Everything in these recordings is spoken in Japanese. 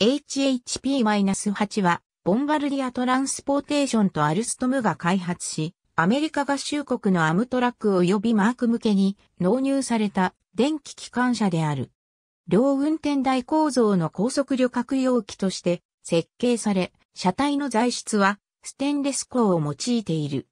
HHP-8 は、ボンバルディア・トランスポーテーションとアルストムが開発し、アメリカ合衆国のアムトラック及びマーク向けに納入された電気機関車である。両運転台構造の高速旅客容器として設計され、車体の材質はステンレス鋼を用いている。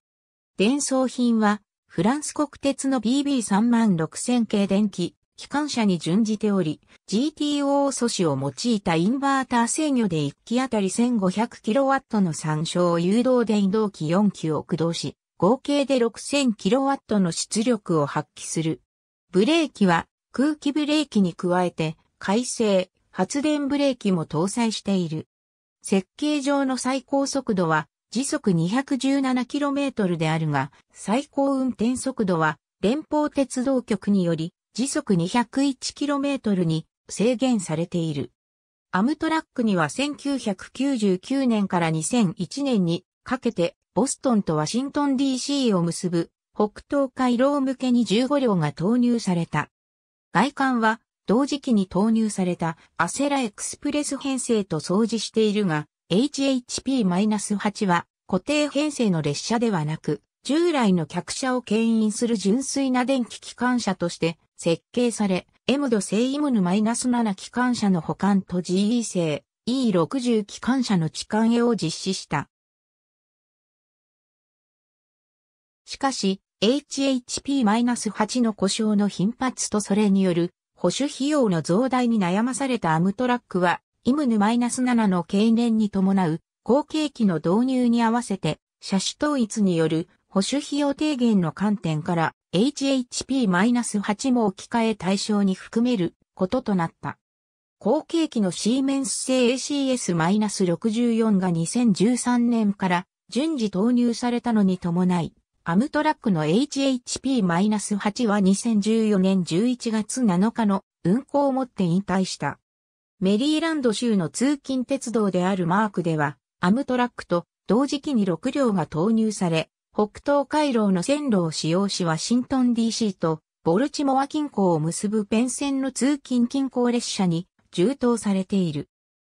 伝送品はフランス国鉄の BB36000 系電気機関車に準じており、GTO 素子を用いたインバーター制御で1機あたり 1500kW の参照誘導電動機4機を駆動し、合計で 6000kW の出力を発揮する。ブレーキは空気ブレーキに加えて、回生、発電ブレーキも搭載している。設計上の最高速度は時速 217km であるが、最高運転速度は連邦鉄道局により時速 201km に制限されている。アムトラックには1999年から2001年にかけてボストンとワシントン DC を結ぶ北東回廊向けに15両が投入された。外観は同時期に投入されたアセラエクスプレス編成と相似しているが HHP-8 は固定編成の列車ではなく従来の客車を牽引する純粋な電気機関車として設計され、M 度イ M ス -7 機関車の保管と GE 製 E60 機関車の置換へを実施した。しかし、HHP-8 の故障の頻発とそれによる保守費用の増大に悩まされたアムトラックは、イムヌ -7 の経年に伴う後継機の導入に合わせて、車種統一による保守費用低減の観点から HHP-8 も置き換え対象に含めることとなった。後継機のシーメンス製 ACS-64 が2013年から順次投入されたのに伴い、アムトラックの HHP-8 は2014年11月7日の運行をもって引退した。メリーランド州の通勤鉄道であるマークでは、アムトラックと同時期に6両が投入され、北東回廊の線路を使用しワシントン DC とボルチモア近郊を結ぶペン線の通勤近郊列車に充当されている。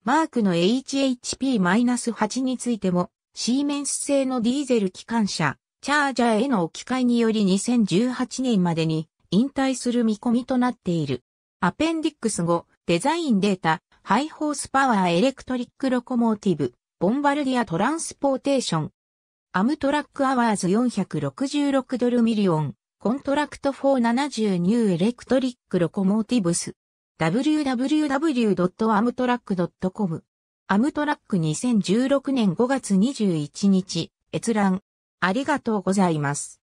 マークの HHP-8 についても、シーメンス製のディーゼル機関車、チャージャーへの置き換えにより2018年までに引退する見込みとなっている。アペンディックス5、デザインデータ、ハイホースパワーエレクトリックロコモーティブ、ボンバルディアトランスポーテーション、アムトラックアワーズ466ドルミリオン、コントラクト470ニューエレクトリックロコモーティブス。www.amtrak.com アムトラック2016年5月21日、閲覧。ありがとうございます。